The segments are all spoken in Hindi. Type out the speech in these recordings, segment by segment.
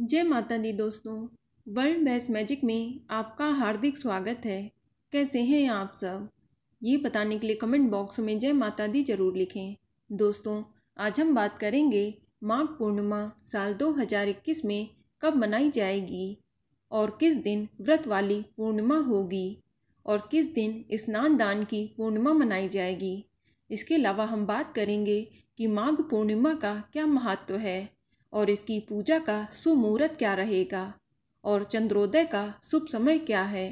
जय माता दी दोस्तों वर्ल्ड बेस्ट मैजिक में आपका हार्दिक स्वागत है कैसे हैं आप सब ये बताने के लिए कमेंट बॉक्स में जय माता दी जरूर लिखें दोस्तों आज हम बात करेंगे माघ पूर्णिमा साल 2021 में कब मनाई जाएगी और किस दिन व्रत वाली पूर्णिमा होगी और किस दिन स्नान दान की पूर्णिमा मनाई जाएगी इसके अलावा हम बात करेंगे कि माघ पूर्णिमा का क्या महत्व है और इसकी पूजा का सुमूर्त क्या रहेगा और चंद्रोदय का शुभ समय क्या है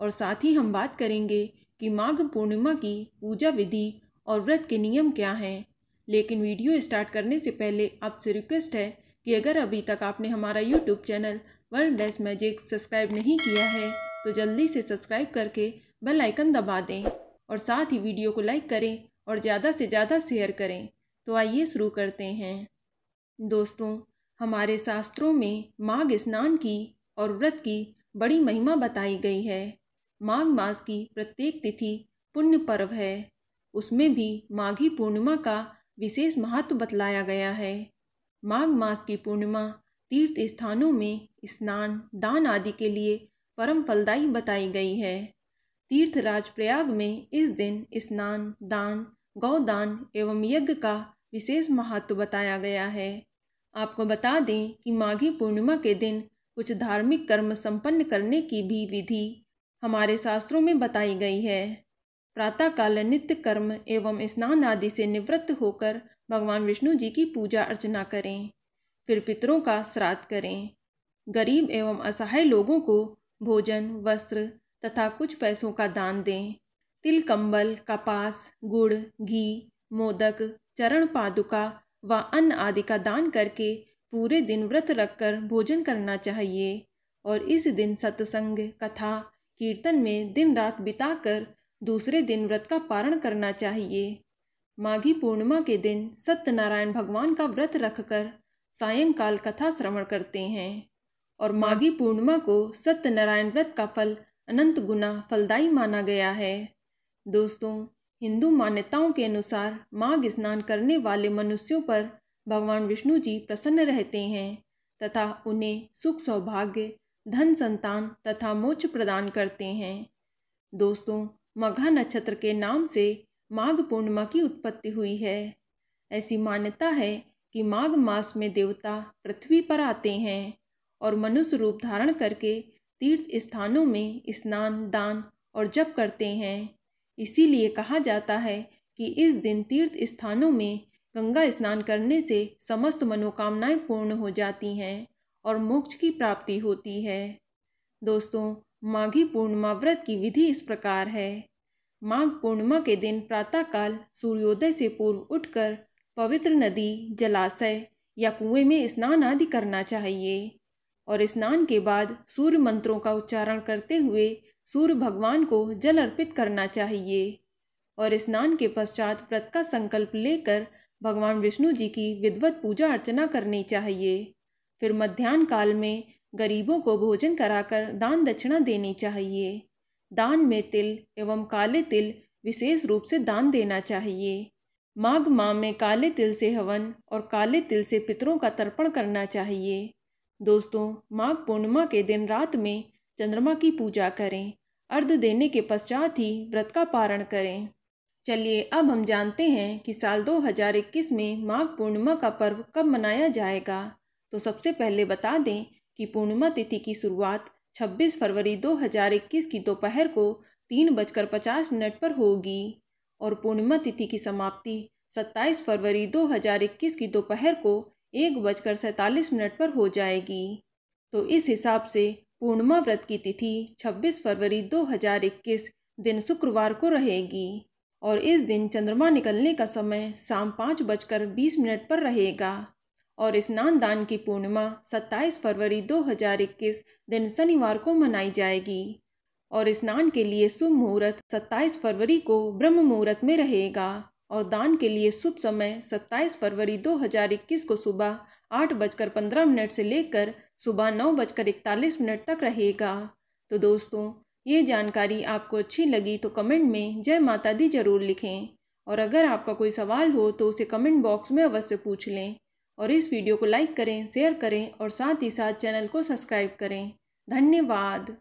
और साथ ही हम बात करेंगे कि माघ पूर्णिमा की पूजा विधि और व्रत के नियम क्या हैं लेकिन वीडियो स्टार्ट करने से पहले आपसे रिक्वेस्ट है कि अगर अभी तक आपने हमारा YouTube channel world best magic subscribe नहीं किया है तो जल्दी से सब्सक्राइब करके बेल आइकन दबा दें और साथ ही वीडियो को लाइक करें और ज़्यादा से ज़्यादा शेयर करें तो आइए शुरू करते हैं दोस्तों हमारे शास्त्रों में माघ स्नान की और व्रत की बड़ी महिमा बताई गई है माघ मास की प्रत्येक तिथि पुण्य पर्व है उसमें भी माघी पूर्णिमा का विशेष महत्व बतलाया गया है माघ मास की पूर्णिमा तीर्थ स्थानों में स्नान दान आदि के लिए परम फलदायी बताई गई है तीर्थराज प्रयाग में इस दिन स्नान दान गौदान एवं यज्ञ का विशेष महत्व बताया गया है आपको बता दें कि माघी पूर्णिमा के दिन कुछ धार्मिक कर्म संपन्न करने की भी विधि हमारे शास्त्रों में बताई गई है प्रातःकाल नित्य कर्म एवं स्नान आदि से निवृत्त होकर भगवान विष्णु जी की पूजा अर्चना करें फिर पितरों का श्राद्ध करें गरीब एवं असहाय लोगों को भोजन वस्त्र तथा कुछ पैसों का दान दें तिल कंबल कपास गुड़ घी मोदक चरण पादुका व अन्न आदि का दान करके पूरे दिन व्रत रखकर भोजन करना चाहिए और इस दिन सत्संग कथा कीर्तन में दिन रात बिताकर दूसरे दिन व्रत का पारण करना चाहिए माघी पूर्णिमा के दिन सत्यनारायण भगवान का व्रत रखकर सायंकाल कथा श्रवण करते हैं और माघी पूर्णिमा को सत्यनारायण व्रत का फल अनंत गुना फलदायी माना गया है दोस्तों हिंदू मान्यताओं के अनुसार माघ स्नान करने वाले मनुष्यों पर भगवान विष्णु जी प्रसन्न रहते हैं तथा उन्हें सुख सौभाग्य धन संतान तथा मोक्ष प्रदान करते हैं दोस्तों मघा नक्षत्र के नाम से माघ पूर्णिमा की उत्पत्ति हुई है ऐसी मान्यता है कि माघ मास में देवता पृथ्वी पर आते हैं और मनुष्य रूप धारण करके तीर्थ स्थानों में स्नान दान और जप करते हैं इसीलिए कहा जाता है कि इस दिन तीर्थ स्थानों में गंगा स्नान करने से समस्त मनोकामनाएं पूर्ण हो जाती हैं और मोक्ष की प्राप्ति होती है दोस्तों माघी पूर्णिमा व्रत की विधि इस प्रकार है माघ पूर्णिमा के दिन प्रातःकाल सूर्योदय से पूर्व उठकर पवित्र नदी जलाशय या कुएं में स्नान आदि करना चाहिए और स्नान के बाद सूर्य मंत्रों का उच्चारण करते हुए सूर्य भगवान को जल अर्पित करना चाहिए और स्नान के पश्चात व्रत का संकल्प लेकर भगवान विष्णु जी की विधवत पूजा अर्चना करनी चाहिए फिर मध्यान्ह काल में गरीबों को भोजन कराकर दान दक्षिणा देनी चाहिए दान में तिल एवं काले तिल विशेष रूप से दान देना चाहिए माघ माह में काले तिल से हवन और काले तिल से पितरों का तर्पण करना चाहिए दोस्तों माघ पूर्णिमा के दिन रात में चंद्रमा की पूजा करें अर्ध देने के पश्चात ही व्रत का पारण करें चलिए अब हम जानते हैं कि साल 2021 में माघ पूर्णिमा का पर्व कब मनाया जाएगा तो सबसे पहले बता दें कि पूर्णिमा तिथि की शुरुआत 26 फरवरी 2021 की दोपहर को तीन बजकर पचास मिनट पर होगी और पूर्णिमा तिथि की समाप्ति 27 फरवरी 2021 की दोपहर को एक बजकर सैंतालीस मिनट पर हो जाएगी तो इस हिसाब से पूर्णिमा व्रत की तिथि 26 फरवरी 2021 दिन शुक्रवार को रहेगी और इस दिन चंद्रमा निकलने का समय शाम पाँच बजकर बीस मिनट पर रहेगा और स्नान दान की पूर्णिमा 27 फरवरी 2021 दिन शनिवार को मनाई जाएगी और स्नान के लिए शुभ मुहूर्त 27 फरवरी को ब्रह्म मुहूर्त में रहेगा और दान के लिए शुभ समय 27 फरवरी 2021 को सुबह आठ बजकर पंद्रह मिनट से लेकर सुबह नौ बजकर इकतालीस मिनट तक रहेगा तो दोस्तों ये जानकारी आपको अच्छी लगी तो कमेंट में जय माता दी जरूर लिखें और अगर आपका कोई सवाल हो तो उसे कमेंट बॉक्स में अवश्य पूछ लें और इस वीडियो को लाइक करें शेयर करें और साथ ही साथ चैनल को सब्सक्राइब करें धन्यवाद